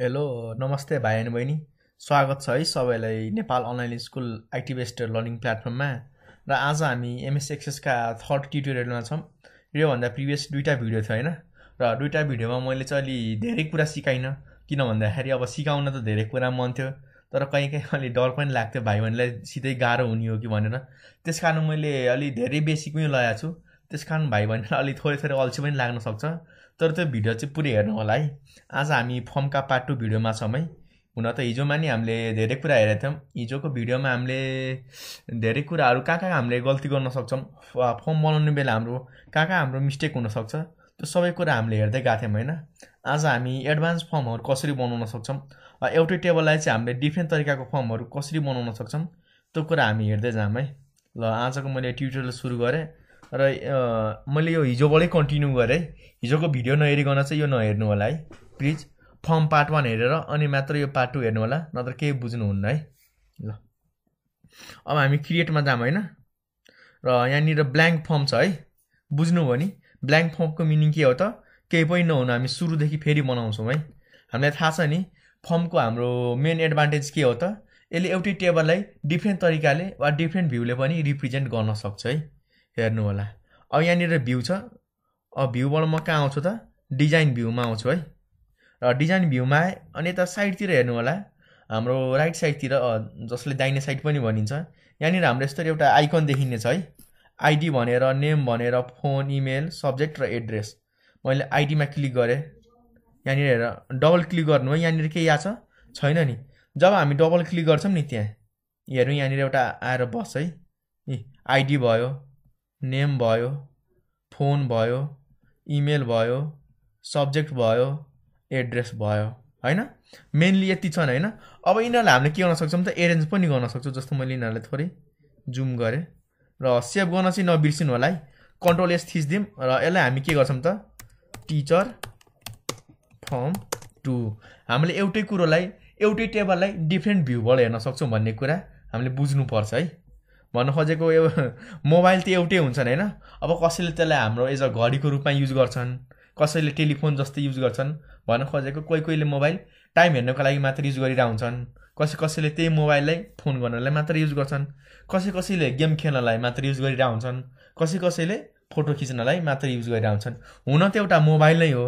hello नमस्ते भाइ अनि बहिनी स्वागत छ है सबैलाई Nepal online school IT based learning प्लेटफर्ममा र आज हामी एमएस थर्ड ट्युटोरियलमा छौँ योभन्दा प्रिभियस दुईवटा भिडियो थियो होइन र दुईवटा भिडियोमा मैले चाहिँ अलि धेरै कुरा सिकाइनँ किन भन्दाखेरि अब सिकाउन त धेरै कुरा मन थियो तर कहीँ कहीँ अलि डर पनि लाग्थ्यो भाइ बहिनीलाई सिधै गाह्रो हुने हो कि भनेर त्यस मैले अलि धेरै बेसिकमै लगाएको छु त्यस कारण भाइ बहिनीलाई अलि थोरै थोरै अल्छी पनि लाग्न सक्छ तर त्यो भिडियो चाहिँ पुरै हेर्नु होला है आज हामी फर्मका पार्ट टू भिडियोमा छौँ है हुन त हिजोमा नि हामीले धेरै कुरा हेरेको थियौँ हिजोको भिडियोमा हामीले धेरै कुराहरू कहाँ कहाँ हामीले गल्ती गर्न सक्छौँ फर्म बनाउने बेला हाम्रो कहाँ कहाँ हाम्रो मिस्टेक हुनसक्छ त्यो सबै कुरा हामीले हेर्दै गएको थियौँ होइन आज हामी एडभान्स फर्महरू कसरी बनाउन सक्छौँ एउटै टेबललाई चाहिँ हामीले डिफ्रेन्ट तरिकाको फर्महरू कसरी बनाउन सक्छौँ त्यो कुरा हामी हेर्दै जाऊँ है ल आजको मैले ट्युटोरियल सुरु गरेँ र मैले यो हिजोबाटै कन्टिन्यू गरेँ हिजोको भिडियो नहेरिकन चाहिँ यो नहेर्नु होला है प्लिज फर्म पार्ट वान हेरेर अनि मात्र यो पार्ट टू हेर्नु होला नत्र केही बुझ्नुहुन्न है ल अब हामी क्रिएटमा जाऊँ होइन र यहाँनिर ब्ल्याङ्क फर्म छ है बुझ्नुभयो नि ब्ल्याङ्क फर्मको मिनिङ के हो त केही पनि नहुनु हामी सुरुदेखि फेरि बनाउँछौँ है हामीलाई थाहा छ नि फर्मको हाम्रो मेन एडभान्टेज के हो त यसले एउटै टेबललाई डिफ्रेन्ट तरिकाले वा डिफ्रेन्ट भ्यूले पनि रिप्रेजेन्ट गर्न सक्छ है हेर्नु होला अब यहाँनिर भ्यू छ अब भ्यूबाट म कहाँ आउँछु त डिजाइन भ्यूमा आउँछु है र डिजाइन भ्यूमा आएँ अनि यता साइडतिर हेर्नु होला हाम्रो राइट साइडतिर जसले दाहिने साइड पनि भनिन्छ यहाँनिर हाम्रो यस्तो एउटा आइकन देखिनेछ है आइडी भनेर नेम भनेर फोन इमेल सब्जेक्ट र एड्रेस मैले आइडीमा क्लिक गरेँ यहाँनिर हेर डबल क्लिक गर्नु है यहाँनिर केही आएको छ छैन नि जब हामी डबल क्लिक गर्छौँ नि त्यहाँ हेरौँ यहाँनिर एउटा आएर बस है आइडी भयो नेम भयो फोन भयो इमेल भयो सब्जेक्ट भयो एड्रेस भयो होइन मेनली यति छन् होइन अब यिनीहरूलाई हामीले के गर्न सक्छौँ त एरेन्ज पनि गर्न सक्छौँ जस्तो मैले यिनीहरूलाई थोरै जुम गरेँ र सेभ गर्न चाहिँ नबिर्सिनु होला है कन्ट्रोल एस थिचिदिउँ र यसलाई हामी के गर्छौँ त टिचर फर्म टु हामीले एउटै कुरोलाई एउटै टेबललाई डिफ्रेन्ट भ्यूबाट हेर्न सक्छौँ भन्ने कुरा हामीले बुझ्नुपर्छ है भन्न खोजेको यो मोबाइल त एउटै हुन्छन् होइन अब कसैले त्यसलाई हाम्रो एज अ घडीको रूपमा युज गर्छन् कसैले टेलिफोन जस्तै युज गर्छन् भन्न खोजेको कोही कोहीले मोबाइल टाइम हेर्नको लागि मात्र युज हुन्छन् कसै कसैले त्यही मोबाइललाई फोन गर्नलाई मात्र युज गर्छन् कसै कसैले गेम खेल्नलाई मात्र युज हुन्छन् कसै कसैले फोटो खिच्नलाई मात्र युज हुन्छन् हुन त एउटा मोबाइल नै हो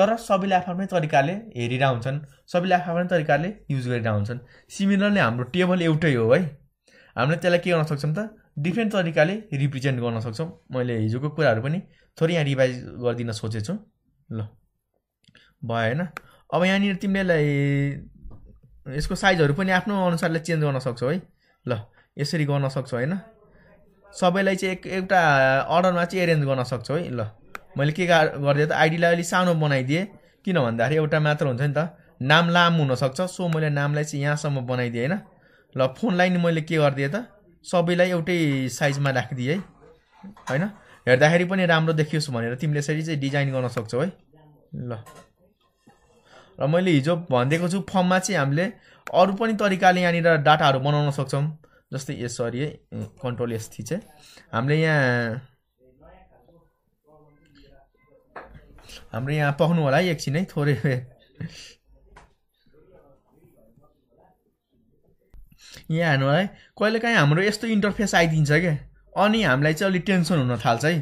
तर सबैले आफ्नै तरिकाले हुन्छन् सबैले आफ्नै तरिकाले युज हुन्छन् सिमिलरली हाम्रो टेबल एउटै हो है हामीले त्यसलाई के गर्न सक्छौँ त डिफ्रेन्ट तरिकाले रिप्रेजेन्ट गर्न सक्छौँ मैले हिजोको कुराहरू पनि थोरै यहाँ रिभाइज गरिदिन सोचेछु ल भयो होइन अब यहाँनिर तिमीले यसको साइजहरू पनि आफ्नो अनुसारले चेन्ज गर्न सक्छौ है ल यसरी गर्न सक्छौ होइन सबैलाई चाहिँ एक एउटा अर्डरमा चाहिँ एरेन्ज गर्न सक्छौ है ल मैले के गरिदिएँ त आइडीलाई अलिक सानो बनाइदिएँ किन भन्दाखेरि एउटा मात्र हुन्छ नि त नाम लामो हुनसक्छ सो मैले नामलाई चाहिँ यहाँसम्म बनाइदिएँ होइन ल फोनलाई नि मैले के गरिदिएँ त सबैलाई एउटै साइजमा राखिदिएँ है होइन हेर्दाखेरि पनि राम्रो देखियोस् भनेर तिमीले यसरी चाहिँ डिजाइन गर्न सक्छौ है ल र मैले हिजो भनिदिएको छु फर्ममा चाहिँ हामीले अरू पनि तरिकाले यहाँनिर डाटाहरू बनाउन सक्छौँ जस्तै यसरी है कन्ट्रोल एस चाहिँ हामीले यहाँ हाम्रो यहाँ पाउनु होला है एकछिन है थोरै यहाँ हेर्नु कहिले कहिलेकाहीँ हाम्रो यस्तो इन्टरफेस आइदिन्छ क्या अनि हामीलाई चाहिँ अलिक टेन्सन हुन थाल्छ है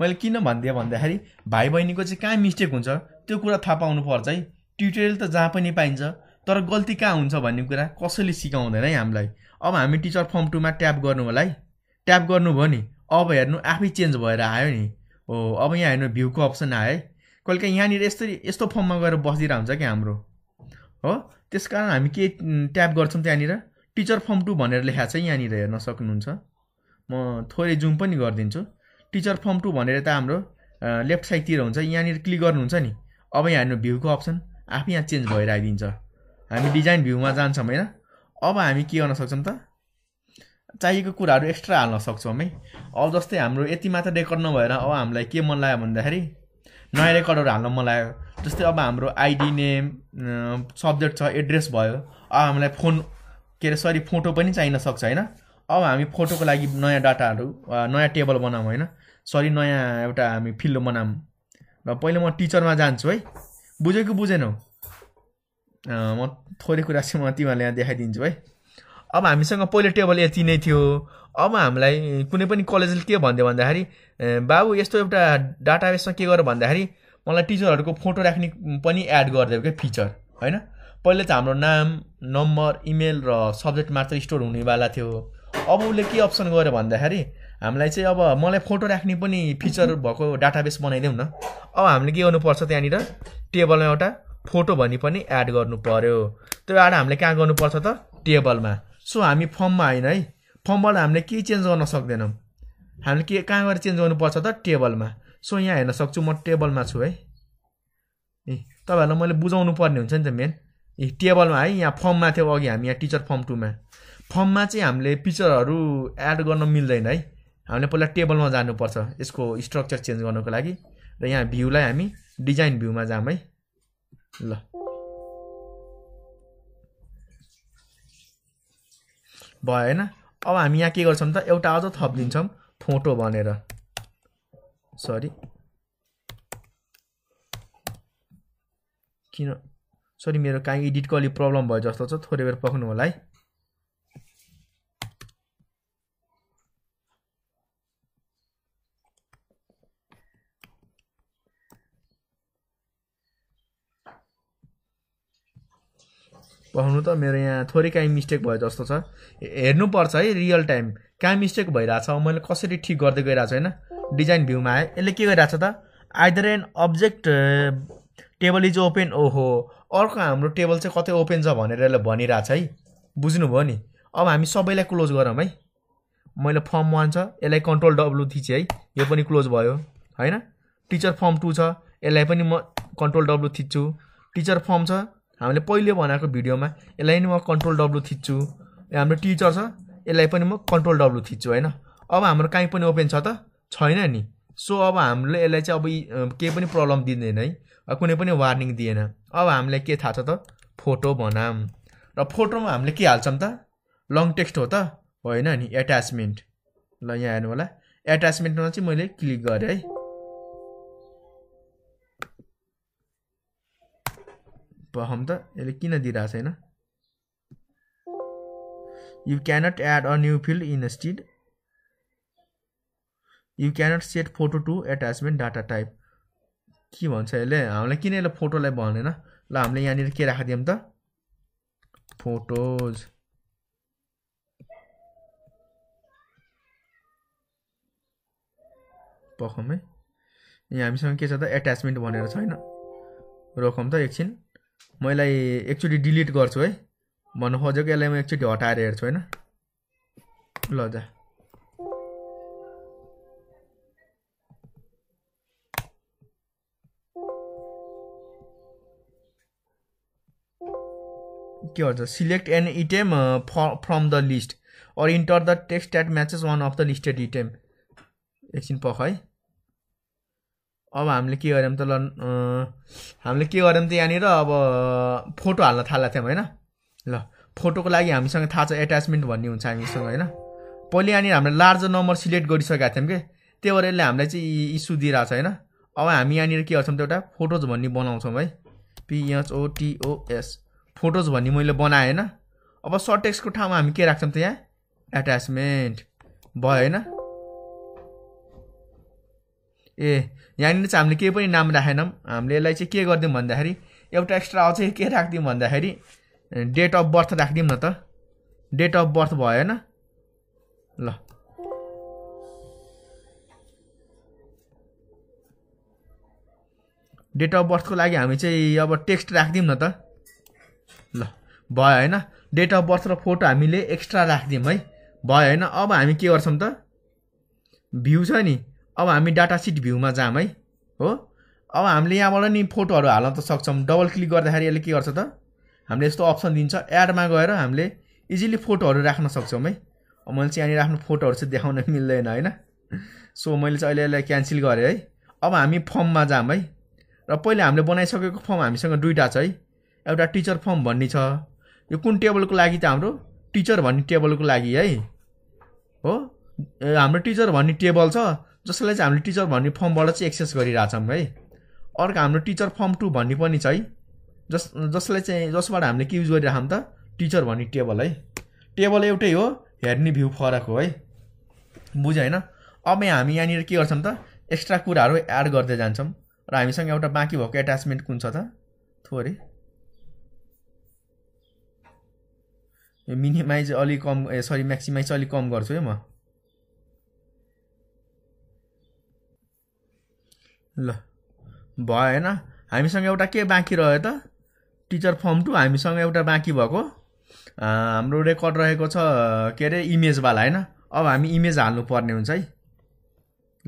मैले किन भनिदिएँ भन्दाखेरि भाइ बहिनीको चाहिँ कहाँ मिस्टेक हुन्छ त्यो कुरा थाहा पाउनु पर्छ है ट्युटोरियल त जहाँ पनि पाइन्छ तर गल्ती कहाँ हुन्छ भन्ने कुरा कसैले सिकाउँदैन है हामीलाई अब हामी टिचर फर्म टूमा ट्याप गर्नु होला है ट्याप गर्नुभयो नि अब हेर्नु आफै चेन्ज भएर आयो नि हो अब यहाँ हेर्नु भ्यूको अप्सन आयो है कहिले काहीँ यहाँनिर यस्तरी यस्तो फर्ममा गएर बसिरहेको हुन्छ क्या हाम्रो हो त्यस कारण हामी के ट्याप गर्छौँ त्यहाँनिर टिचर फर्म टू भनेर लेखा छ यहाँनिर हेर्न सक्नुहुन्छ म थोरै जुम पनि गरिदिन्छु टिचर फर्म टू भनेर त हाम्रो लेफ्ट साइडतिर हुन्छ यहाँनिर क्लिक गर्नुहुन्छ नि अब यहाँ हेर्नु भ्यूको अप्सन आफै यहाँ चेन्ज भएर आइदिन्छ हामी डिजाइन भ्यूमा जान्छौँ होइन अब हामी के गर्न सक्छौँ त चाहिएको कुराहरू एक्स्ट्रा हाल्न सक्छौँ है अब जस्तै हाम्रो यति मात्र रेकर्ड नभएर अब हामीलाई के मन लाग्यो भन्दाखेरि नयाँ रेकर्डहरू हाल्न मन लाग्यो जस्तै अब हाम्रो आइडी नेम सब्जेक्ट छ एड्रेस भयो अब हामीलाई फोन के अरे सरी फोटो पनि चाहिन सक्छ होइन अब हामी फोटोको लागि नयाँ डाटाहरू नयाँ टेबल बनाऊँ होइन सरी नयाँ एउटा हामी फिल्ड बनाऊँ र पहिले म टिचरमा जान्छु है बुझ्यो कि बुझेनौ म थोरै कुरा चाहिँ म तिमीहरूलाई यहाँ देखाइदिन्छु है अब हामीसँग पहिले टेबल यति नै थियो अब हामीलाई कुनै पनि कलेजले के भनिदियो भन्दाखेरि बाबु यस्तो एउटा डाटाबेसमा के गर भन्दाखेरि मलाई टिचरहरूको फोटो राख्ने पनि एड गरिदियो क्या फिचर होइन पहिले त हाम्रो नाम नम्बर इमेल र सब्जेक्ट मात्र स्टोर हुनेवाला थियो अब उसले के अप्सन गर्यो भन्दाखेरि हामीलाई चाहिँ अब मलाई फोटो राख्ने पनि फिचर भएको डाटाबेस बनाइदेऊ न अब हामीले के गर्नुपर्छ त्यहाँनिर टेबलमा एउटा फोटो भनी पनि एड गर्नु पऱ्यो त्यो एड हामीले कहाँ गर्नुपर्छ त टेबलमा सो हामी फर्ममा होइन है फर्मबाट हामीले केही चेन्ज गर्न सक्दैनौँ हामीले के कहाँ गएर चेन्ज गर्नुपर्छ त टेबलमा सो यहाँ हेर्न सक्छु म टेबलमा छु है ए तपाईँहरूलाई मैले बुझाउनु पर्ने हुन्छ नि त मेन टेबलमा है यहाँ फर्ममा थियो अघि हामी यहाँ टिचर फर्म टूमा फर्ममा चाहिँ हामीले पिक्चरहरू एड गर्न मिल्दैन है हामीले पहिला टेबलमा जानुपर्छ यसको स्ट्रक्चर चेन्ज गर्नुको लागि र यहाँ भ्यूलाई हामी डिजाइन भ्यूमा जाम है ल भयो होइन अब हामी यहाँ के गर्छौँ त एउटा अझ थपिदिन्छौँ फोटो भनेर सरी किन सरी मेरो काहीँ एडिटको अलिक प्रब्लम भयो जस्तो छ थोरै बेर पक्नु होला है पाउनु त मेरो यहाँ थोरै काहीँ मिस्टेक भयो जस्तो छ हेर्नुपर्छ है रियल टाइम कहाँ मिस्टेक भइरहेछ मैले कसरी ठिक गर्दै गइरहेको छु होइन डिजाइन भ्यूमा आएँ यसले के गरिरहेको छ त either an object table is open ओहो अर्को हाम्रो टेबल चाहिँ कतै ओपन छ भनेर यसलाई भनिरहेछ है बुझ्नुभयो नि अब हामी सबैलाई क्लोज गरौँ है मैले फर्म वान छ यसलाई कन्ट्रोल डब्लु थिचेँ है यो पनि क्लोज भयो होइन टिचर फर्म टू छ यसलाई पनि म कन्ट्रोल डब्लु थिच्छु टिचर फर्म छ हामीले पहिले बनाएको भिडियोमा यसलाई नि म कन्ट्रोल डब्लु थिच्छु हाम्रो टिचर छ यसलाई पनि म कन्ट्रोल डब्लु थिच्छु होइन अब हाम्रो काहीँ पनि ओपन छ त छैन नि सो अब हामीले यसलाई चाहिँ अब केही पनि प्रब्लम दिँदैन है कुनै पनि वार्निङ दिएन अब हामीलाई के थाहा छ त फोटो भनौँ र फोटोमा हामीले के हाल्छौँ त लङ टेक्स्ट हो त होइन नि एट्याचमेन्ट ल यहाँ हेर्नु होला एट्याचमेन्टमा चाहिँ मैले क्लिक गरेँ है बहम त यसले किन दिइरहेको छैन you cannot add a new field instead you cannot set photo to attachment data type के भन्छ यसले हामीलाई किन यसले फोटोलाई भनेन ल हामीले यहाँनिर के राखिदियौँ त फोटोज पखम है यहाँ हामीसँग के छ त एट्याचमेन्ट भनेर छैन रोकौँ त एकछिन म यसलाई एकचोटि डिलिट गर्छु है भन्नु खोजेको यसलाई म एकचोटि हटाएर हेर्छु होइन ल जा के भन्छ select an item from the list or enter the text that matches one of the listed item एकछिन पख है अब हामीले के गऱ्यौँ त ल हामीले के गऱ्यौँ त यहाँनिर अब फोटो हाल्न थाल्ला थियौँ होइन ल फोटोको लागि हामीसँग थाहा छ एट्याचमेन्ट भन्ने हुन्छ हामीसँग होइन पहिले यहाँनिर हामीले लार्ज नम्बर सिलेक्ट गरिसकेका थियौँ कि त्यही भएर यसले हामीलाई चाहिँ इस्यु दिइरहेको छ होइन अब हामी यहाँनिर के गर्छौँ त एउटा फोटोज भन्ने बनाउँछौँ है पिएचओटिओएस फोटोज भन्ने मैले बनाएँ होइन अब सर्ट टेक्स्टको ठाउँमा हामी के राख्छौँ त यहाँ एट्याचमेन्ट भयो होइन ए यहाँनिर चाहिँ हामीले केही पनि नाम राखेनौँ हामीले यसलाई चाहिँ के गरिदिउँ भन्दाखेरि एउटा एक्स्ट्रा अझै के राखिदिउँ भन्दाखेरि डेट अफ बर्थ राखिदिउँ न त डेट अफ बर्थ भयो होइन ल डेट अफ बर्थको लागि हामी चाहिँ अब टेक्स्ट राखिदिउँ न त भयो होइन डेट अफ बर्थ र फोटो हामीले एक्स्ट्रा राखिदियौँ है भयो होइन अब हामी के गर्छौँ त भ्यू छ नि अब हामी डाटा सिट भ्यूमा जाम है हो अब हामीले यहाँबाट नि फोटोहरू हाल्न त सक्छौँ डबल क्लिक गर्दाखेरि यसले के गर्छ त हामीले यस्तो अप्सन दिन्छ एडमा गएर हामीले इजिली फोटोहरू राख्न सक्छौँ है मैले चाहिँ यहाँनिर आफ्नो फोटोहरू चाहिँ देखाउन मिल्दैन होइन सो मैले चाहिँ अहिले यसलाई क्यान्सल गरेँ है अब हामी फर्ममा जाम है र पहिले हामीले बनाइसकेको फर्म हामीसँग दुइटा छ है एउटा टिचर फर्म भन्ने छ यो कुन टेबलको लागि त हाम्रो टिचर भन्ने टेबलको लागि है हो हाम्रो टिचर भन्ने टेबल छ जसलाई चाहिँ हामीले टिचर भन्ने फर्मबाट चाहिँ एक्सेस गरिरहेछौँ है अर्को हाम्रो टिचर फर्म टू भन्ने पनि छ है जस जसलाई चाहिँ जसबाट हामीले के युज गरिरहँ त टिचर भन्ने टेबल है टेबल एउटै हो हेर्ने भ्यू फरक हो है बुझ्यो होइन अब हामी यहाँनिर के गर्छौँ त एक्स्ट्रा कुराहरू एड गर्दै जान्छौँ र हामीसँग एउटा बाँकी भएको एट्याचमेन्ट कुन छ त थोरै मिनिमाइज अलिक कम ए सरी म्याक्सिमाइज अलिक कम गर्छु है म ल भएन हामीसँग एउटा के बाँकी रह्यो त टिचर फर्म टू हामीसँग एउटा बाँकी भएको हाम्रो रेकर्ड रहेको छ के अरे इमेजवाला होइन अब हामी इमेज हाल्नु पर्ने हुन्छ है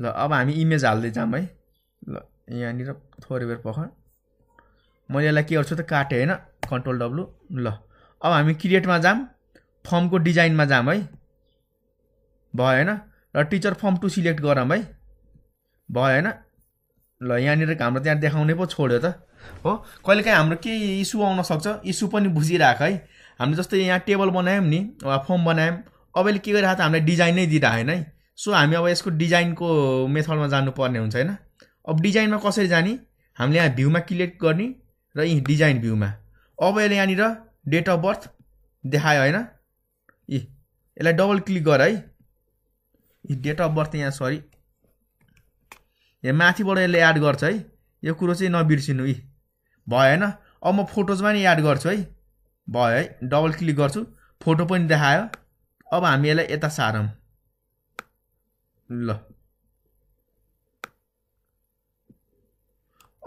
ल अब हामी इमेज हाल्दै जाम है ल यहाँनिर थोरै बेर पख मैले यसलाई के गर्छु त काटेँ होइन कन्ट्रोल डब्लु ल अब हामी क्रिएटमा जाम फर्मको डिजाइनमा जाम है भयो होइन र टिचर फर्म टू सिलेक्ट गरौँ है भयो होइन ल यहाँनिर हाम्रो त्यहाँ देखाउने पो छोड्यो त हो कहिलेकाहीँ हाम्रो केही इस्यु आउन सक्छ इस्यु पनि बुझिरहेको है हामीले जस्तै यहाँ टेबल बनायौँ नि वा फर्म बनायौँ अब अहिले के गरिरहेको त हामीलाई डिजाइन नै दिइरहेको है सो हामी अब यसको डिजाइनको मेथडमा जानुपर्ने हुन्छ होइन अब डिजाइनमा कसरी जाने हामीले यहाँ भ्यूमा क्लिक गर्ने र यहीँ डिजाइन भ्यूमा अब यसले यहाँनिर डेट अफ बर्थ देखायो होइन ए यसलाई डबल क्लिक गर है डेट अफ बर्थ यहाँ सरी यहाँ माथिबाट यसले एड गर्छ है यो कुरो चाहिँ नबिर्सिनु इ भयो होइन अब म फोटोजमा नि एड गर्छु है भयो है डबल क्लिक गर्छु फोटो पनि देखायो अब हामी यसलाई यता सारौँ ल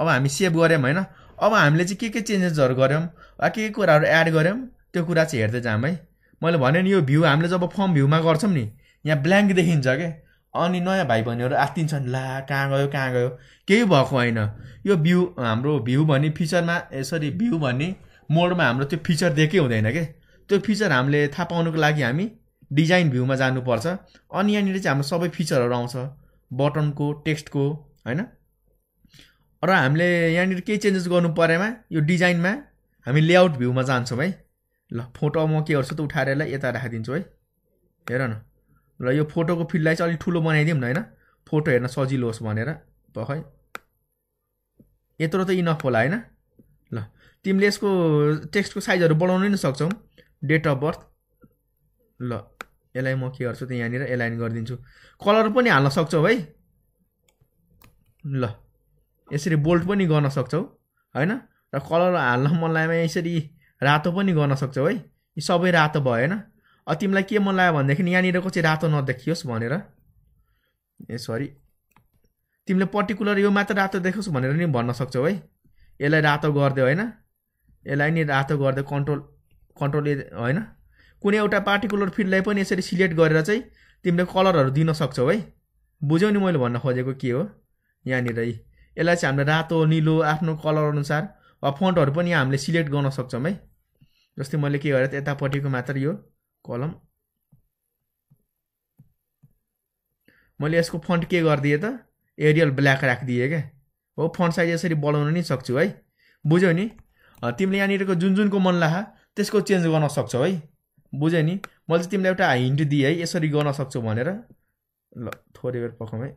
अब हामी सेभ गऱ्यौँ होइन अब हामीले चाहिँ के के चेन्जेसहरू गऱ्यौँ वा के के कुराहरू एड गऱ्यौँ त्यो कुरा चाहिँ हेर्दै जाम है मैले भने नि यो भ्यू हामीले जब फर्म भ्यूमा गर्छौँ नि यहाँ ब्ल्याङ्क देखिन्छ क्या अनि नयाँ भाइ बहिनीहरू आत्तिन्छन् ला कहाँ गयो कहाँ गयो केही भएको होइन यो भ्यू हाम्रो भ्यू भन्ने फिचरमा यसरी भ्यू भन्ने मोडमा हाम्रो त्यो फिचर दिएकै हुँदैन के त्यो फिचर हामीले थाहा पाउनुको लागि हामी डिजाइन भ्यूमा जानुपर्छ अनि यहाँनिर चाहिँ हाम्रो सबै फिचरहरू आउँछ बटनको टेक्स्टको होइन र हामीले यहाँनिर केही चेन्जेस गर्नु परेमा यो डिजाइनमा हामी लेआउट भ्यूमा जान्छौँ है ल फोटो म के गर्छु त उठाएर यसलाई यता राखिदिन्छु है हेर न ल यो फोटोको फिल्डलाई चाहिँ अलिक ठुलो बनाइदिउँ न होइन फोटो हेर्न सजिलो होस् भनेर खै यत्रो त इनफ होला होइन ल तिमीले यसको टेक्स्टको साइजहरू बढाउनै नै सक्छौ डेट अफ बर्थ ल यसलाई म के गर्छु त यहाँनिर एलाइन गरिदिन्छु कलर पनि हाल्न सक्छौ है ल यसरी बोल्ट पनि गर्न सक्छौ होइन र कलर हाल्न मन लाग्यो भने यसरी रातो पनि गर्न सक्छौ है यी सबै रातो भयो होइन अब तिमीलाई के मन लाग्यो भनेदेखि यहाँनिरको चाहिँ रातो नदेखियोस् भनेर ए सरी तिमीले पर्टिकुलर यो मात्र रातो देखोस् भनेर नि भन्न सक्छौ है यसलाई रातो गरिदियो होइन यसलाई नि रातो गरिदियो कन्ट्रोल कन्ट्रोल होइन कुनै एउटा पार्टिकुलर फिल्डलाई पनि यसरी सिलेक्ट गरेर चाहिँ तिमीले कलरहरू दिन सक्छौ है बुझ्यौ नि मैले भन्न खोजेको के हो यहाँनिर यसलाई चाहिँ हामीले रातो निलो आफ्नो कलर अनुसार वा फन्टहरू पनि हामीले सिलेक्ट गर्न सक्छौँ है जस्तै मैले के गरेँ यतापट्टिको मात्र यो कलम मैले यसको फन्ट के गरिदिएँ त एरियल ब्ल्याक राखिदिएँ क्या हो फन्ट साइज यसरी बढाउन नि सक्छु है बुझ्यौ नि तिमीले यहाँनिरको जुन जुनको मन लाग त्यसको चेन्ज गर्न सक्छौ है बुझ्यौ नि मैले चाहिँ तिमीलाई एउटा हिन्ट दिएँ है यसरी गर्न सक्छौ भनेर ल थोरै बेर पकाउँ है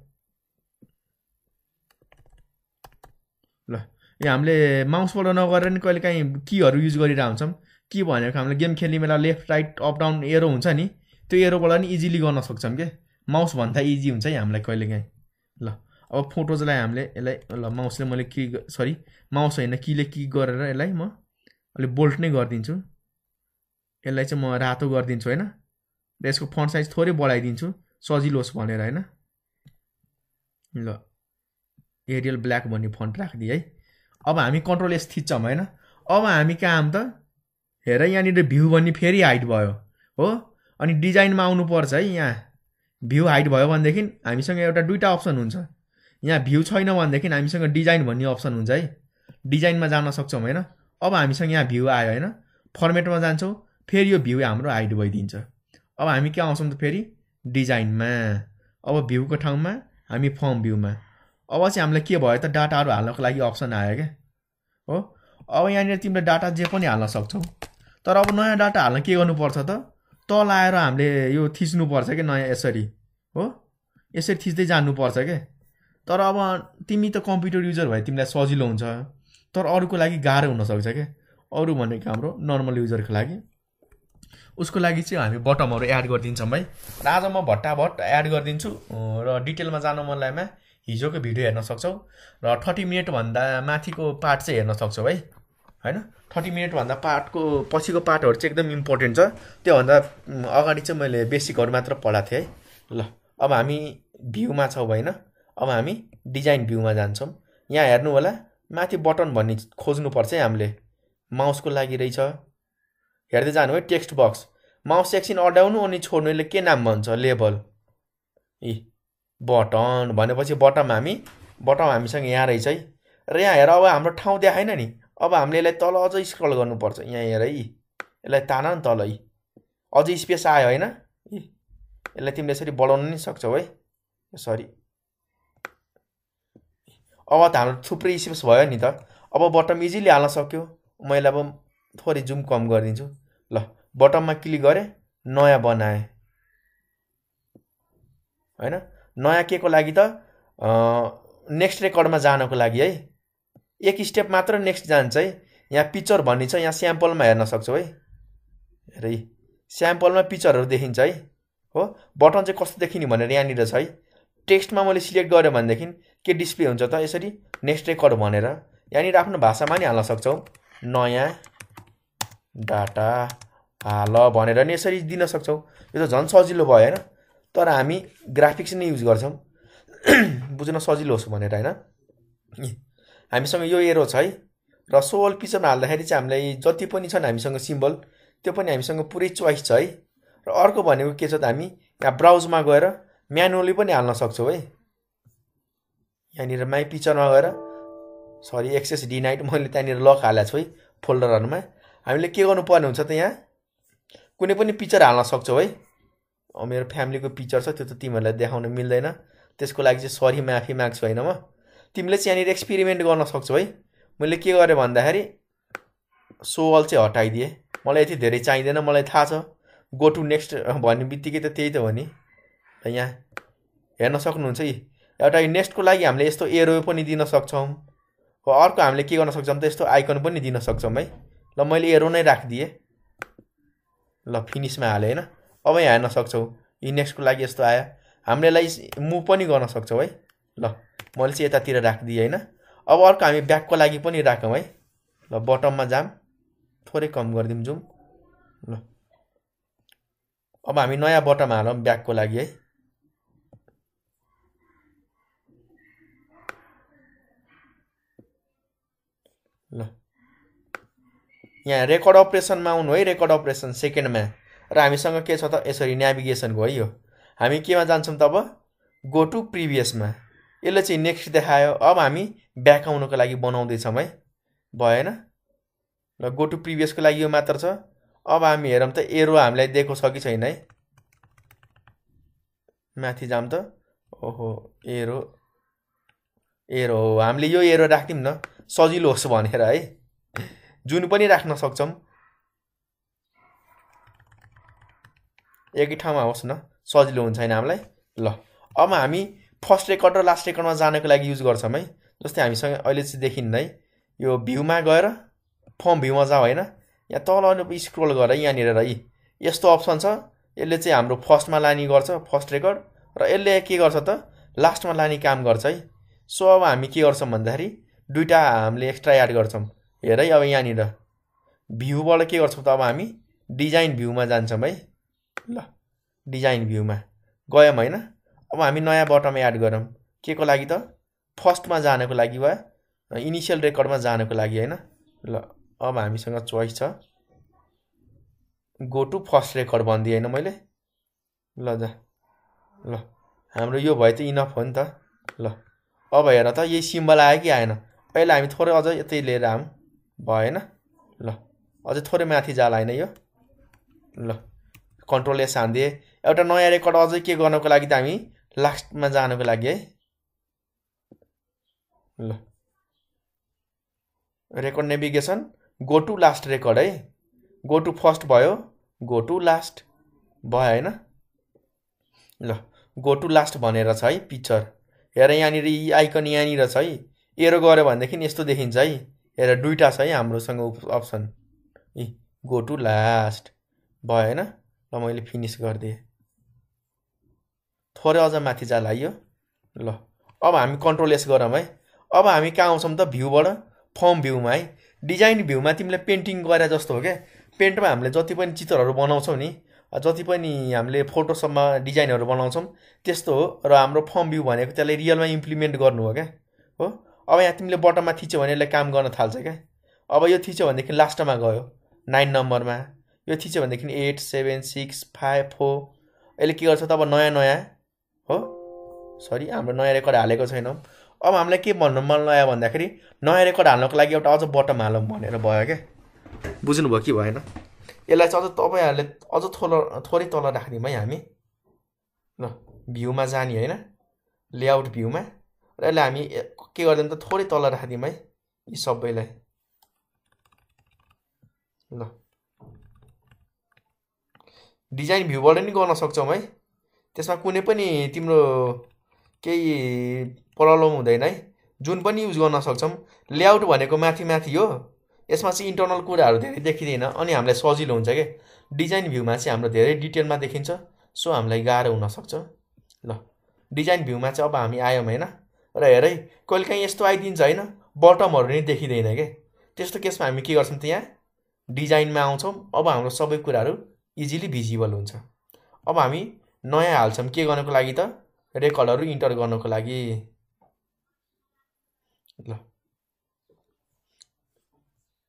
यहाँ हामीले माउसबाट नगरेर नि कहिले काहीँ किहरू युज हुन्छौँ कि भनेको हामीले गेम खेल्ने बेला left right up down arrow हुन्छ नि त्यो एरोबाट नि इजिली गर्न सक्छौँ क्या भन्दा इजी हुन्छ है हामीलाई कहिलेकाहीँ ल अब फोटोजलाई हामीले यसलाई ल माउसले मैले के सरी माउस होइन किले कि गरेर यसलाई म अलिक बोल्ट नै गरिदिन्छु यसलाई चाहिँ म रातो गरिदिन्छु होइन र यसको फन्ट साइज थोरै बढाइदिन्छु सजिलो होस् भनेर होइन ल एरियल ब्ल्याक भन्ने फन्ट राखिदिएँ है अब हामी कन्ट्रोल एस थिच्छौँ होइन अब हामी काम त हेर यहाँनिर भ्यू भन्ने फेरि हाइट भयो हो अनि डिजाइनमा आउनुपर्छ है यहाँ भ्यू हाइट भयो भनेदेखि हामीसँग एउटा दुईवटा अप्सन हुन्छ यहाँ भ्यू छैन भनेदेखि हामीसँग डिजाइन भन्ने अप्सन हुन्छ है डिजाइनमा जान सक्छौँ होइन अब हामीसँग यहाँ भ्यू आयो होइन फर्मेटमा जान्छौँ फेरि यो भ्यू हाम्रो हाइट भइदिन्छ अब हामी के आउँछौँ त फेरि डिजाइनमा अब भ्यूको ठाउँमा हामी फर्म भ्यूमा अब चाहिँ हामीलाई के भयो त डाटाहरू हाल्नको लागि अप्सन आयो क्या हो अब यहाँनिर तिमीले डाटा जे पनि हाल्न सक्छौ तर अब नयाँ डाटा हाल्न के गर्नुपर्छ त तल आएर हामीले यो थिच्नुपर्छ क्या नयाँ यसरी हो यसरी थिच्दै जानुपर्छ क्या तर अब तिमी त कम्प्युटर युजर भए तिमीलाई सजिलो हुन्छ तर अरूको लागि गाह्रो हुनसक्छ क्या अरू भनेको हाम्रो नर्मल युजरको लागि उसको लागि चाहिँ हामी बटमहरू एड गरिदिन्छौँ है र आज म भट्ट एड गरिदिन्छु र डिटेलमा जानु मन लागेमा हिजोको भिडियो हेर्न सक्छौ र थर्टी मिनटभन्दा माथिको पार्ट चाहिँ हेर्न सक्छौ है होइन थर्टी मिनटभन्दा पार्टको पछिको पार्टहरू चाहिँ एकदम इम्पोर्टेन्ट छ त्योभन्दा अगाडि चाहिँ मैले बेसिकहरू मात्र पढाएको थिएँ है ल अब हामी भ्यूमा छौँ होइन अब हामी डिजाइन भ्यूमा जान्छौँ यहाँ हेर्नु होला माथि बटन भन्ने खोज्नुपर्छ है हामीले माउसको लागि रहेछ हेर्दै जानु है टेक्स्ट बक्स माउस एकछिन अडाउनु अनि छोड्नुले के नाम भन्छ लेबल ए बटन भनेपछि बटम हामी बटम हामीसँग यहाँ रहेछ है र यहाँ हेर अब हाम्रो ठाउँ देखाएन नि अब हामीले यसलाई तल अझ स्क्रल गर्नुपर्छ यहाँ हेर है यसलाई तान नि तल है अझ स्पेस आयो होइन यसलाई तिमीले यसरी बढाउनु नि सक्छौ है सरी अब त हाम्रो थुप्रै स्पेस भयो नि त अब बटम इजिली हाल्न सक्यो मैले अब थोरै जुम कम गरिदिन्छु ल बटममा क्लिक गरेँ नयाँ बनाएँ होइन नयाँ के को लागि त नेक्स्ट रेकर्डमा जानको लागि है एक स्टेप मात्र नेक्स्ट जान्छ है यहाँ पिक्चर भन्ने छ यहाँ स्याम्पलमा हेर्न सक्छौ है हेरे स्याम्पलमा पिक्चरहरू देखिन्छ है हो बटन चाहिँ कस्तो देखिने भनेर यहाँनिर छ है टेक्स्टमा मैले सिलेक्ट गरेँ भनेदेखि के डिस्प्ले हुन्छ त यसरी नेक्स्ट रेकर्ड भनेर यहाँनिर आफ्नो भाषामा नि हाल्न सक्छौँ नयाँ डाटा हाल भनेर नि यसरी दिन सक्छौँ यो त झन् सजिलो भयो होइन तर हामी ग्राफिक्स नै युज गर्छौँ बुझ्न सजिलो होस् भनेर होइन हामीसँग यो एरो छ है र सोल पिक्चरमा हाल्दाखेरि चाहिँ हामीलाई जति पनि छन् हामीसँग सिम्बल त्यो पनि हामीसँग पुरै चोइस छ है र अर्को भनेको के छ त हामी यहाँ ब्राउजमा गएर म्यानुअली पनि हाल्न सक्छौँ है यहाँनिर माई पिक्चरमा गएर सरी एक्सेस नाइट मैले त्यहाँनिर लक हालेको छु है फोल्डरहरूमा हामीले के गर्नुपर्ने हुन्छ त यहाँ कुनै पनि पिक्चर हाल्न सक्छौँ है मेरो फ्यामिलीको पिक्चर छ त्यो त तिमीहरूलाई देखाउन मिल्दैन त्यसको लागि चाहिँ सरी माफी माग्छु होइन म तिमीले चाहिँ यहाँनिर एक्सपेरिमेन्ट गर्न सक्छौ है मैले के गरेँ भन्दाखेरि सोवल चाहिँ हटाइदिएँ मलाई यति धेरै चाहिँदैन मलाई थाहा छ गो टु नेक्स्ट भन्ने बित्तिकै त त्यही त हो नि यहाँ हेर्न सक्नुहुन्छ है एउटा नेक्स्टको लागि हामीले यस्तो एरो पनि दिन सक्छौँ अर्को हामीले के गर्न सक्छौँ त यस्तो आइकन पनि दिन सक्छौँ है ल मैले एरो नै राखिदिएँ ल फिनिसमा हालेँ होइन अब यहाँ हेर्न सक्छौ यी नेक्स्टको लागि यस्तो आयो हामीले यसलाई मुभ पनि गर्न सक्छौँ है ल मैले चाहिँ यतातिर राखिदिएँ होइन अब अर्को हामी ब्याकको लागि पनि राखौँ है ल बटममा जाम थोरै कम गरिदिउँ जाउँ ल अब हामी नयाँ बटम हालौँ ब्याकको लागि है ल यहाँ रेकर्ड अपरेसनमा आउनु है रेकर्ड अपरेसन सेकेन्डमा र हामीसँग के छ त यसरी नेभिगेसनको है यो हामी केमा जान्छौँ अब गो टु प्रिभियसमा यसले चाहिँ नेक्स्ट देखायो अब हामी ब्याक आउनुको लागि बनाउँदैछौँ है भएन र गो टु प्रिभियसको लागि यो मात्र छ अब हामी हेरौँ त एरो हामीलाई दिएको छ कि छैन है माथि जाम त ओहो एरो एरो हो हामीले यो एरो राख्थ्यौँ न सजिलो होस् भनेर है जुन पनि राख्न सक्छौँ एकै ठाउँमा होस् न सजिलो हुन्छ होइन हामीलाई ल अब हामी फर्स्ट रेकर्ड र लास्ट रेकर्डमा जानको लागि युज गर्छौँ है जस्तै हामीसँग अहिले चाहिँ देखिन्न है यो भ्यूमा गएर फर्म भ्यूमा जाऊ होइन यहाँ तल स्क्रोल गरेर यहाँनिर है यस्तो अप्सन छ यसले चाहिँ हाम्रो फर्स्टमा लाने गर्छ फर्स्ट रेकर्ड र यसले के गर्छ त लास्टमा लाने काम गर्छ है सो अब हामी के गर्छौँ भन्दाखेरि दुइटा हामीले एक्स्ट्रा एड गर्छौँ हेर है अब यहाँनिर भ्यूबाट के गर्छौँ त अब हामी डिजाइन भ्यूमा जान्छौँ है ल डिजाइन भ्यूमा गयौँ होइन अब हामी नयाँ बटम एड गरौँ के को लागि त फर्स्टमा जानको लागि वा इनिसियल रेकर्डमा जानको लागि होइन ल अब हामीसँग चोइस छ गो टु फर्स्ट रेकर्ड भनिदिएँ होइन मैले ल जा ल हाम्रो यो भयो त इनफ हो नि त ल अब हेर त यही सिम्बल आयो कि आएन पहिला हामी थोरै अझै यतै लिएर आऊँ भएन ल अझै थोरै माथि जाला होइन यो ल कन्ट्रोल एस हानिदिएँ एउटा नयाँ रेकर्ड अझै के गर्नको लागि त हामी लास्टमा जानुको लागि है ल record navigation go to last record है गो टु फर्स्ट भयो गो टु लास्ट भयो होइन ल गो टु लास्ट भनेर छ है पिक्चर हेर यहाँनिर यी आइकन यहाँनिर छ है एरो गऱ्यो भनेदेखि यस्तो देखिन्छ है हेर दुइटा छ है हाम्रोसँग अप्सन यी गो टु लास्ट भयो होइन ल मैले फिनिस गरिदिएँ थोरै अझ माथि जाला यो ल अब हामी कन्ट्रोल एस गरौँ है अब हामी कहाँ आउँछौँ त भ्यूबाट फर्म भ्यूमा है डिजाइन भ्यूमा तिमीले पेन्टिङ गरे जस्तो हो क्या पेन्टमा हामीले जति पनि चित्रहरू बनाउँछौँ नि जति पनि हामीले फोटोसपमा डिजाइनहरू बनाउँछौँ त्यस्तो हो र हाम्रो फर्म भ्यू भनेको त्यसलाई रियलमा इम्प्लिमेन्ट गर्नु हो क्या हो अब यहाँ तिमीले बटममा थिच्यौ भने यसले काम गर्न थाल्छ क्या अब यो थिच्यो भनेदेखि लास्टमा गयो नाइन नम्बरमा यो थिच्यो भनेदेखि eight seven six five four यसले के गर्छ त अब नयाँ नयाँ हो सरी हाम्रो नयाँ रेकर्ड हालेको छैनौँ अब हामीलाई के भन्नु मन लाग्यो भन्दाखेरि नयाँ रेकर्ड हाल्नको लागि एउटा अझ बटम हालौँ भनेर भयो क्या बुझ्नुभयो कि भएन यसलाई चाहिँ अझ तपाईँहरूले अझ थोर थोरै तल राखिदिउँ है हामी ल भ्यूमा जाने होइन लेआउट भ्यूमा र यसलाई हामी के गरिदिउँ त थोरै तल राखिदिउँ है यी सबैलाई ल डिजाइन भ्यूबाट नि गर्न सक्छौँ है त्यसमा कुनै पनि तिम्रो केही प्रब्लम हुँदैन है जुन पनि युज गर्न सक्छौँ लेआउट भनेको माथि माथि हो यसमा चाहिँ इन्टर्नल कुराहरू धेरै देखिँदैन अनि हामीलाई सजिलो हुन्छ क्या डिजाइन भ्यूमा चाहिँ हाम्रो धेरै डिटेलमा देखिन्छ सो हामीलाई गाह्रो हुनसक्छ ल डिजाइन भ्यूमा चाहिँ अब हामी आयौँ होइन र हेर है कहिले काहीँ यस्तो आइदिन्छ होइन बटमहरू नै देखिँदैन के त्यस्तो केसमा हामी के गर्छौँ त यहाँ डिजाइनमा आउँछौँ अब हाम्रो सबै कुराहरू इजिली भिजिबल हुन्छ अब हामी नयाँ हाल्छौँ के गर्नको लागि त रेकर्डहरू इन्टर गर्नको लागि ल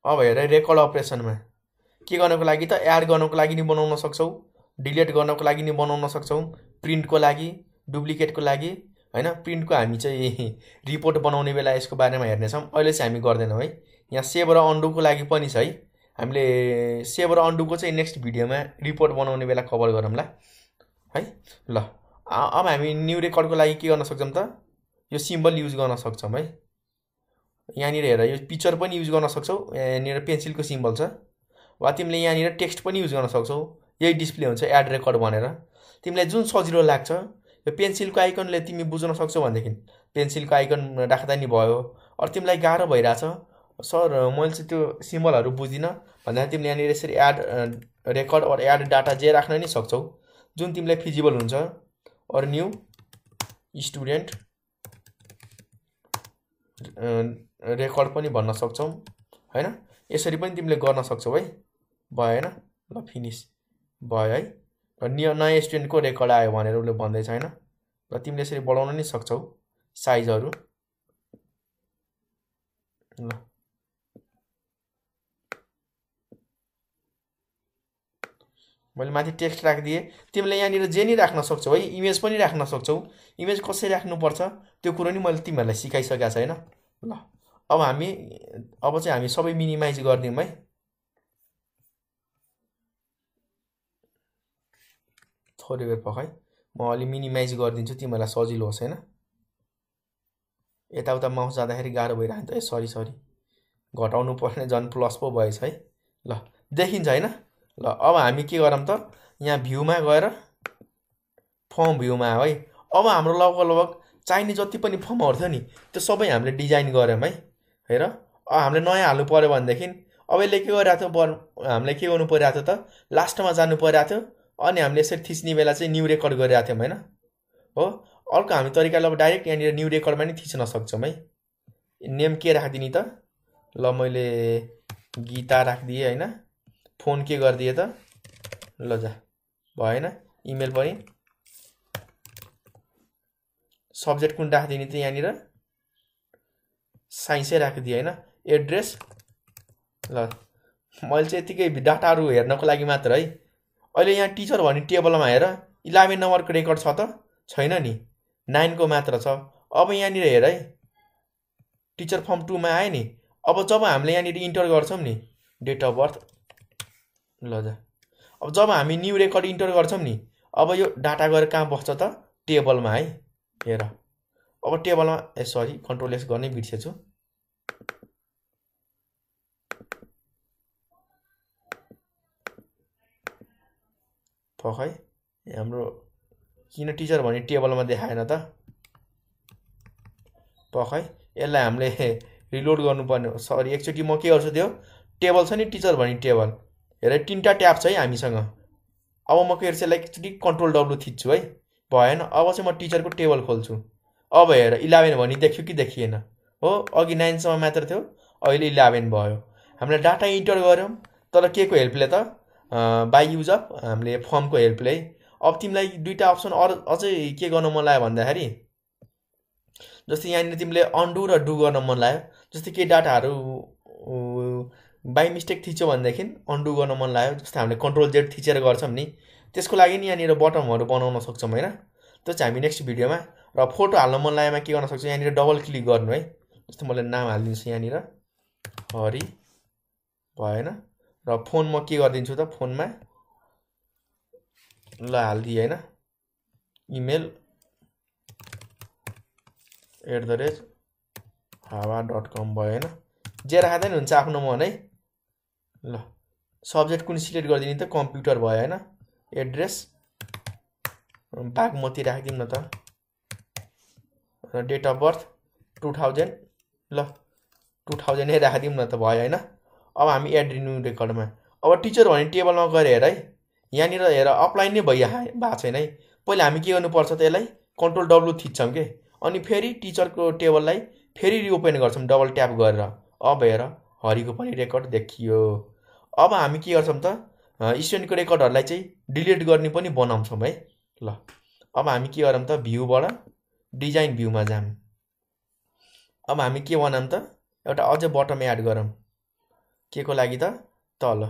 अब हेर रेकर्ड अपरेसनमा के गर्नको लागि त एड गर्नको लागि नि बनाउन सक्छौँ डिलिट गर्नको लागि नि बनाउन सक्छौँ प्रिन्टको लागि डुप्लिकेटको लागि होइन प्रिन्टको हामी चाहिँ रिपोर्ट बनाउने बेला यसको बारेमा हेर्नेछौँ अहिले चाहिँ हामी गर्दैनौँ है यहाँ सेभ र अन्डुको लागि पनि छ है हामीले र अन्डुको चाहिँ नेक्स्ट भिडियोमा रिपोर्ट बनाउने बेला कभर गरौँला है ल अब हामी न्यु रेकर्डको लागि के गर्न सक्छौँ त यो सिम्बल युज गर्न सक्छौँ है यहाँनिर हेर यो पिक्चर पनि युज गर्न सक्छौ यहाँनिर पेन्सिलको सिम्बल छ वा तिमीले यहाँनिर टेक्स्ट पनि युज गर्न सक्छौ यही डिस्प्ले हुन्छ एड रेकर्ड भनेर तिमीलाई जुन सजिलो लाग्छ यो पेन्सिलको आइकनले तिमी बुझ्न सक्छौ भनेदेखि पेन्सिलको आइकन राख्दा नि भयो अरू तिमीलाई गाह्रो भइरहेछ सर मैले चाहिँ त्यो सिम्बलहरू बुझ्दिनँ भन्दा तिमीले यहाँनिर यसरी add record or add data जे राख्न नि सक्छौ जुन तिमीलाई फिजिबल हुन्छ अरू न्यु स्टुडेन्ट रेकर्ड पनि भन्न सक्छौ होइन यसरी पनि तिमीले गर्न सक्छौ है भयो होइन ल फिनिस भयो है र नयाँ स्टुडेन्टको रेकर्ड आयो भनेर उसले भन्दैछ होइन र तिमीले यसरी बढाउन नि सक्छौ साइजहरू ल मैले माथि टेक्स्ट राखिदिएँ तिमीले यहाँनिर जे नि राख्न सक्छौ है इमेज पनि राख्न सक्छौ इमेज कसरी राख्नुपर्छ त्यो कुरो नि मैले तिमीहरूलाई सिकाइसकेको छ होइन ल अब हामी अब चाहिँ हामी सबै मिनिमाइज गरिदिउँ है थोरै बेर पखाइ म अलि मिनिमाइज गरिदिन्छु तिमीहरूलाई सजिलो होस् होइन यताउता माउस जाँदाखेरि गाह्रो भइरहन्छ है सरी सरी घटाउनु पर्ने झन् प्लस पो भएछ है ल देखिन्छ होइन ल अब हामी के गरौँ त यहाँ भ्यूमा गएर फर्म भ्यूमा है अब हाम्रो लगभग लगभग चाहिने जति पनि फर्महरू थियो नि त्यो सबै हामीले डिजाइन गऱ्यौँ है हेर अब हामीले नयाँ हाल्नु पऱ्यो भनेदेखि अब यसले के गरिरहेको थियो बर हामीले के गर्नु परिरहेको थियो त लास्टमा जानु परिरहेको थियो अनि हामीले यसरी थिच्ने बेला चाहिँ न्यु रेकर्ड गरिरहेको थियौँ होइन हो अर्को हामी तरिकाले अब डाइरेक्ट यहाँनिर न्यू रेकर्डमा नि थिच्न सक्छौँ है नेम के राखिदिने त ल मैले गीता राखिदिएँ होइन फोन के गरिदिए त ल जा भएन इमेल पनि सब्जेक्ट कुन राखिदिने त यहाँनिर साइन्सै राखिदिएँ होइन एड्रेस ल मैले चाहिँ यत्तिकै डाटाहरू हेर्नको लागि मात्र है अहिले यहाँ टिचर भन्ने टेबलमा हेर इलेभेन नम्बरको रेकर्ड छ त छैन नि नाइनको मात्र छ अब यहाँनिर हेर है टिचर फर्म टूमा आयो नि अब जब हामीले यहाँनिर इन्टर गर्छौँ नि डेट अफ बर्थ ल जा अब जब हामी न्यु रेकर्ड इन्टर गर्छौँ नि अब यो डाटा गएर कहाँ बस्छ त टेबलमा है हेर अब टेबलमा ए सरी कन्ट्रोल एस गर्नै बिर्सेछु पखै हाम्रो किन टिचर भने टेबलमा देखाएन त पखै यसलाई हामीले रिलोड गर्नुपर्ने सरी एकचोटि म के गर्छु त्यो टेबल छ नि टिचर भने टेबल हेर तिनवटा ट्याब छ है हामीसँग अब म के यसलाई एकचोटि कन्ट्रोल डब्लु थिच्छु है भएन अब चाहिँ म टिचरको टेबल खोल्छु अब हेर इलेभेन भनी देख्यो कि देखिएन हो अघि नाइनसम्म मात्र थियो अहिले इलेभेन भयो हामीले डाटा इन्टर गऱ्यौँ तर के को हेल्पले त बाई युज अफ हामीले फर्मको हेल्पले अब तिमीलाई दुईवटा अप्सन अरू अझै के गर्न मन लाग्यो भन्दाखेरि जस्तै यहाँनिर तिमीले अन्डु र डु गर्न मन लाग्यो जस्तै केही डाटाहरू बाई मिस्टेक थिच्यो भनेदेखि अन्डु गर्न मन लाग्यो जस्तै हामीले कन्ट्रोल जेड थिचेर गर्छौँ नि त्यसको लागि नि यहाँनिर बटमहरू बनाउन सक्छौँ होइन त्यो चाहिँ हामी नेक्स्ट भिडियोमा र फोटो हाल्न मन लागेमा के गर्न सक्छौँ यहाँनिर डबल क्लिक गर्नु है जस्तो मैले नाम हालिदिन्छु यहाँनिर हरि भएन र फोन म के गरिदिन्छु त फोनमा ल हालिदिएँ होइन इमेल एट द रेट हावा डट कम भयो होइन जे राख्दैन हुन्छ आफ्नो मन है ल सब्जेक्ट कुन सिलेक्ट गरिदिने त कम्प्युटर भयो होइन एड्रेस बागमती राखिदिउँ न त date of birth two thousand ल टु थाउजन्ड नै राखिदिउँ न त भयो होइन अब हामी एड रिन्यू रेकर्डमा अब टिचर भने टेबलमा गएर हेर है यहाँनिर हेर अपलाइन नै भइहा भएको छैन है पहिला हामी के गर्नुपर्छ त्यसलाई कन्ट्रोल डब्लु थिच्छौँ कि अनि फेरि टिचरको टेबललाई फेरि रिओपन गर्छौँ डबल ट्याप गरेर अब हेर हरिको पनि रेकर्ड देखियो अब हामी के गर्छौँ त स्टुडेन्टको रेकर्डहरूलाई चाहिँ डिलिट गर्ने पनि बनाउँछौँ है ल अब हामी के गरौँ त भ्यूबाट डिजाइन भ्यूमा जाऊँ अब हामी के बनाऊँ त एउटा अझै बटम एड गरौँ के को लागि त तल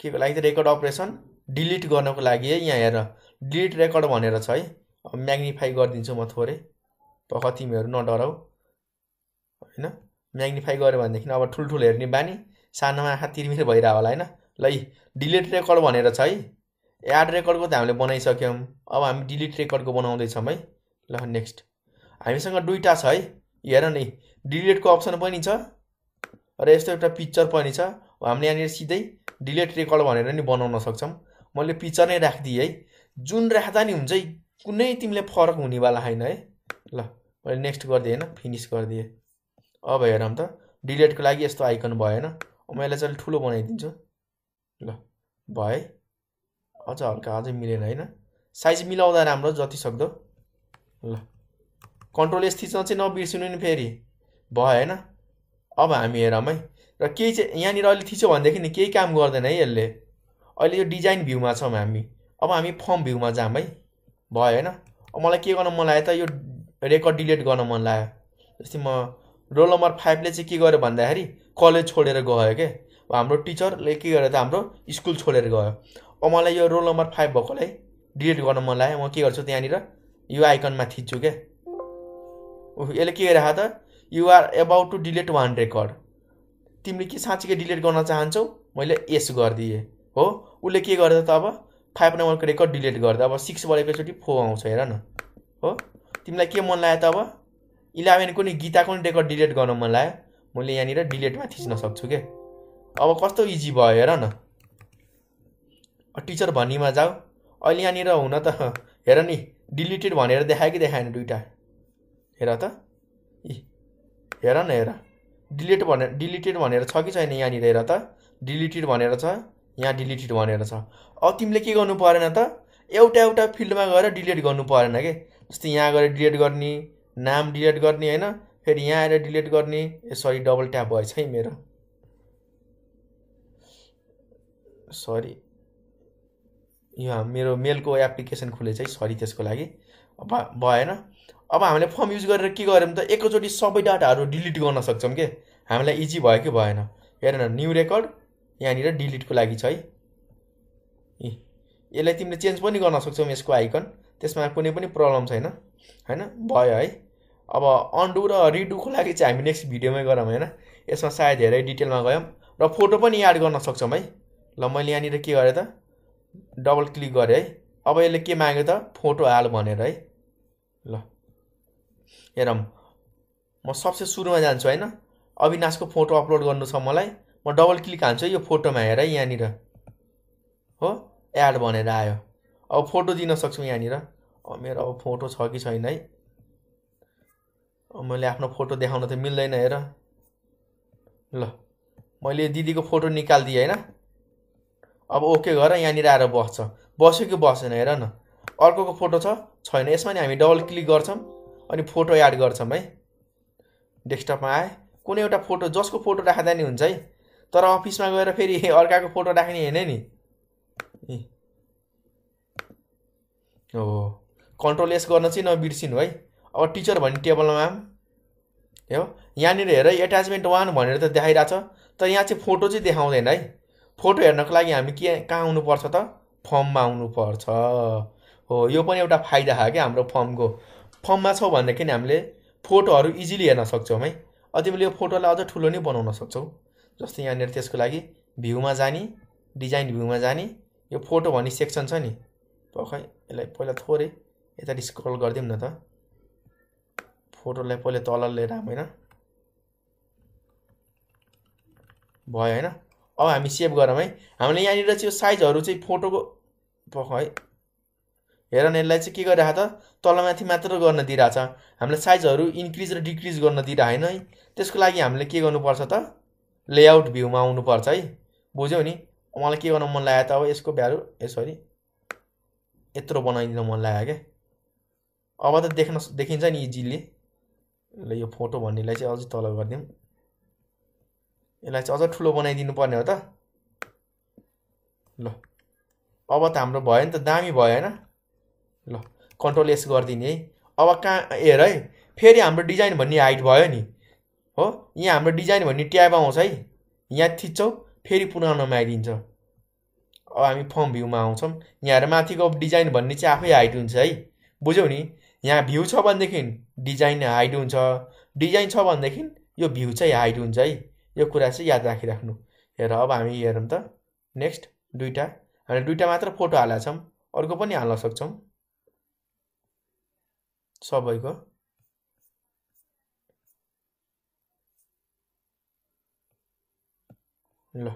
के को लागि त रेकर्ड अपरेसन डिलिट गर्नको लागि है यहाँ हेर डिलिट रेकर्ड भनेर छ है अब म्याग्निफाई गरिदिन्छु म थोरै पख तिमीहरू नडराउ होइन म्याग्निफाई गऱ्यो भनेदेखि अब ठुल्ठुलो हेर्ने बानी सानोमा आँखा तिरमिर भइरह होला होइन ल डिलिट रेकर्ड भनेर छ है एड रेकर्डको त हामीले बनाइसक्यौँ अब हामी डिलिट रेकर्डको बनाउँदैछौँ है ल नेक्स्ट हामीसँग दुईवटा छ है हेर नि डिलिटको अप्सन पनि छ र यस्तो एउटा पिक्चर पनि छ हामीले यहाँनिर सिधै डिलिट रेकर्ड भनेर नि बनाउन सक्छौँ मैले पिक्चर नै राखिदिएँ है जुन राख्दा नि हुन्छ है कुनै तिमीले फरक हुनेवाला होइन है ल मैले नेक्स्ट गरिदिएँ होइन फिनिस गरिदिएँ अब हेरौँ त डिलिटको लागि यस्तो आइकन भएन म यसलाई चाहिँ ठुलो बनाइदिन्छु ल भए अझ हल्का अझै मिलेन होइन साइज मिलाउँदा राम्रो जति सक्दो ल कन्ट्रोल यस्तो चाहिँ नबिर्सिनु नि फेरि भयो होइन अब हामी हेरौँ है र केही चाहिँ यहाँनिर अहिले थिच्यो भनेदेखि नि केही काम गर्दैन है यसले अहिले यो डिजाइन भ्यूमा छौँ हामी अब हामी फर्म भ्यूमा जाऊँ है भयो होइन अब मलाई के गर्न मन लाग्यो त यो रेकर्ड डिलिट गर्न मन लाग्यो जस्तै म रोल नम्बर फाइभले चाहिँ के गर्यो भन्दाखेरि कलेज छोडेर गयो के हाम्रो टिचरले के गर्यो त हाम्रो स्कुल छोडेर गयो अब मलाई यो रोल नम्बर फाइभ भएकोलाई डिलिट गर्न मन लाग्यो म के गर्छु त्यहाँनिर यो आइकनमा थिच्छु क्या यसले के गरिरहेको त you're about to delete one record तिमीले के साँच्चीकै डिलिट गर्न चाहन्छौ मैले एस गरिदिएँ हो उसले के गर्द त अब फाइभ नम्बरको रेकर्ड डिलिट गर्दा अब सिक्स बढेको एकचोटि फोर आउँछ हेर न हो तिमीलाई के मन लाग्यो त अब इलेभेनको नि गीताको नि रेकर्ड डिलिट गर्न मन लाग्यो मैले यहाँनिर डिलिटमा थिच्न सक्छु के अब कस्तो इजी भयो हेर न टिचर भनीमा जाऊ अहिले यहाँनिर हुन त हेर नि डिलिटेड भनेर देखायो कि देखाएन दुइटा हेर त हेर न हेर डिलिट भने डिलिटेड भनेर छ कि छैन यहाँनिर हेर त डिलिटेड भनेर छ यहाँ डिलिटेड भनेर छ अब तिमीले के गर्नु परेन त एउटा एउटा फिल्डमा गएर डिलिट गर्नु परेन के जस्तै यहाँ गएर डिलिट गर्ने नाम डिलिट गर्ने होइन फेरि यहाँ आएर डिलिट गर्ने ए डबल ट्याप भएछ है मेरो सरी यो मेरो मेलको एप्लिकेसन खुलेछ है सरी त्यसको लागि अब भएन अब हामीले फर्म युज गरेर के गऱ्यौँ त एकैचोटि सबै डाटाहरू डिलिट गर्न सक्छौँ के हामीलाई इजी भयो कि भएन हेर न न्यु रेकर्ड यहाँनिर डिलिटको लागि छ है यसलाई तिमीले चेन्ज पनि गर्न सक्छौ यसको आइकन त्यसमा कुनै पनि प्रब्लम छैन होइन भयो है अब अन्डु र रिडुको लागि चाहिँ हामी नेक्स्ट भिडियोमै गरौँ होइन यसमा सायद धेरै डिटेलमा गयौँ र फोटो पनि एड गर्न सक्छौँ है ल मैले यहाँनिर के गरेँ त डबल क्लिक गरेँ है अब यसले के माग्यो त फोटो हाल भनेर है ल हेरौँ म सबसे सुरुमा जान्छु होइन अविनाशको फोटो अपलोड गर्नु छ मलाई म डबल क्लिक हान्छु यो फोटोमा हेर है यहाँनिर हो एड भनेर आयो अब फोटो दिन सक्छौँ यहाँनिर मेरो अब फोटो छ कि छैन है मैले आफ्नो फोटो देखाउन त मिल्दैन हेर ल मैले दिदीको फोटो निकालिदिएँ होइन अब ओके गर यहाँनिर आएर बस्छ बस्यो कि बसेन हेर न अर्कोको फोटो छ छैन यसमा नि हामी डबल क्लिक गर्छौँ अनि फोटो एड गर्छौँ है डेस्कटपमा आए कुनै एउटा फोटो जसको फोटो राख्दा नि हुन्छ है तर अफिसमा गएर फेरि अर्काको फोटो राख्ने होइन नि हो कन्ट्रोल एस गर्न चाहिँ नबिर्सिनु है अब टिचर भन्ने टेबलमा आम हो यहाँनिर हेर एट्याचमेन्ट वान भनेर त देखाइरहेको छ तर यहाँ चाहिँ फोटो चाहिँ देखाउँदैन है फोटो हेर्नको लागि हामी के कहाँ आउनुपर्छ त फर्ममा आउनुपर्छ हो यो पनि एउटा फाइदा छ क्या हाम्रो फर्मको फर्ममा छौँ भनेदेखि हामीले फोटोहरू इजिली हेर्न सक्छौँ है अझ तिमीले यो फोटोलाई अझ ठुलो नै बनाउन सक्छौँ जस्तै यहाँनिर त्यसको लागि भ्यूमा जाने डिजाइन भ्यूमा जाने यो फोटो भन्ने सेक्सन छ नि खै यसलाई पहिला थोरै यता स्क्रल गरिदिउँ न त फोटोलाई पहिले तल लिएर आऊँ होइन भयो होइन अब हामी सेभ गरौँ है हामीले यहाँनिर चाहिँ यो साइजहरू चाहिँ फोटोको पख है हेर न यसलाई चाहिँ के गरिरहेको त तलमाथि मात्र गर्न दिइरहेछ हामीलाई साइजहरू इन्क्रिज र डिक्रिज गर्न दिइरहेन है त्यसको लागि हामीले के गर्नुपर्छ त लेआउट भ्यूमा आउनुपर्छ है बुझ्यौ नि मलाई के गर्न मन लाग्यो त अब यसको भ्यालु यसरी यत्रो बनाइदिन मन लाग्यो क्या अब त देख्न देखिन्छ नि इजिली ल यो फोटो भन्नेलाई चाहिँ अझै तल गरिदिउँ यसलाई चाहिँ अझ ठुलो बनाइदिनु पर्ने हो त ल अब त हाम्रो भयो नि त दामी भयो होइन ल कन्ट्रोल एस गरिदिने है अब कहाँ हेर है फेरि हाम्रो डिजाइन भन्ने हाइट भयो नि हो यहाँ हाम्रो डिजाइन भन्ने ट्याब आउँछ है यहाँ थिच्छौँ फेरि पुरानोमा आइदिन्छ अब हामी फर्म भ्यूमा आउँछौँ यहाँ माथिको डिजाइन भन्ने चाहिँ आफै हाइट हुन्छ है बुझ्यौ नि यहाँ भ्यू छ भनेदेखि डिजाइन हाइड हुन्छ डिजाइन छ भनेदेखि यो भ्यू चाहिँ हाइड हुन्छ है यो कुरा चाहिँ याद राखिराख्नु हेर अब हामी हेरौँ त नेक्स्ट दुईवटा हामी दुईवटा मात्र फोटो हालेको छौँ अर्को पनि हाल्न सक्छौँ सबैको ल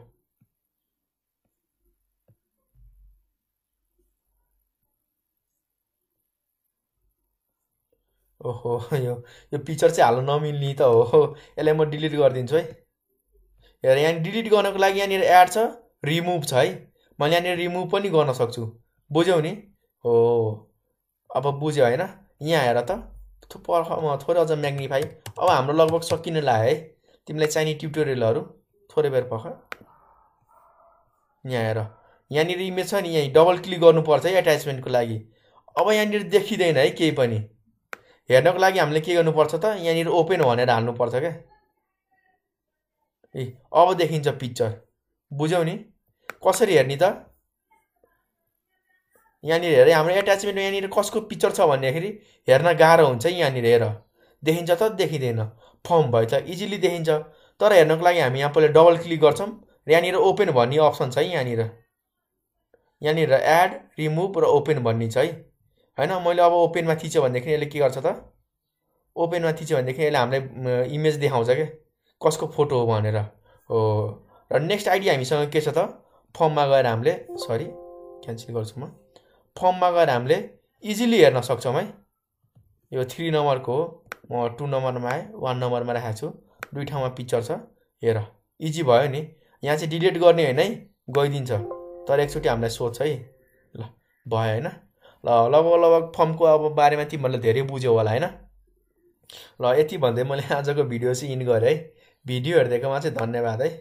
ओहो यो यो पिक्चर चाहिँ हाल्नु नमिल्ने त हो यसलाई म डिलिट गरिदिन्छु है हेर यहाँ डिलिट गर्नको लागि यहाँनिर एड छ रिमुभ छ है मैले यहाँनिर रिमुभ पनि गर्न सक्छु बुझ्यौ नि हो अब बुझ्यो होइन यहाँ हेर त पर्ख थोरै अझ म्याग्निफाई अब हाम्रो लगभग सकिने ला है तिमीलाई चाहिने ट्युटोरियलहरू थोरै बेर पख यहाँ हेर यहाँनिर इमेज छ नि यहीँ डबल क्लिक गर्नुपर्छ है एट्याचमेन्टको लागि अब यहाँनिर देखिँदैन है केही पनि हेर्नको लागि हामीले के गर्नुपर्छ त यहाँनिर ओपन भनेर हाल्नुपर्छ क्या ए अब देखिन्छ पिक्चर बुझ्यौ नि कसरी हेर्ने त यहाँनिर हेर हाम्रो एट्याचमेन्ट यहाँनिर कसको पिक्चर छ भन्दाखेरि हेर्न गाह्रो हुन्छ यहाँनिर हेर देखिन्छ त देखिँदैन फर्म भयो त इजिली देखिन्छ तर हेर्नको लागि हामी यहाँ पहिला डबल क्लिक गर्छौँ यहाँनिर ओपन भन्ने अप्सन छ है यहाँनिर यहाँनिर एड रिमुभ र ओपन भन्ने छ है होइन मैले अब ओपेनमा थिचेँ भनेदेखि यसले के गर्छ त ओपेनमा थिच्यो भनेदेखि यसले हामीलाई इमेज देखाउँछ क्या कसको फोटो हो भनेर हो र नेक्स्ट आइडिया हामीसँग के छ त फर्ममा गएर हामीले सरी क्यान्सल गर्छु म फर्ममा गएर हामीले इजिली हेर्न सक्छौँ है यो थ्री नम्बरको म टु नम्बरमा आएँ वान नम्बरमा राखेको छु दुई ठाउँमा पिक्चर छ हेर इजी भयो नि यहाँ चाहिँ डिलिट गर्ने होइन है गइदिन्छ तर एकचोटि हामीलाई सोध्छ है ल भयो होइन ल लगभग लगभग फर्मको अब बारेमा तिमीहरूले धेरै बुझ्यौ होला होइन ल यति भन्दै मैले आजको भिडियो चाहिँ इन गरेँ है भिडियो हेरिदिएकोमा चाहिँ धन्यवाद है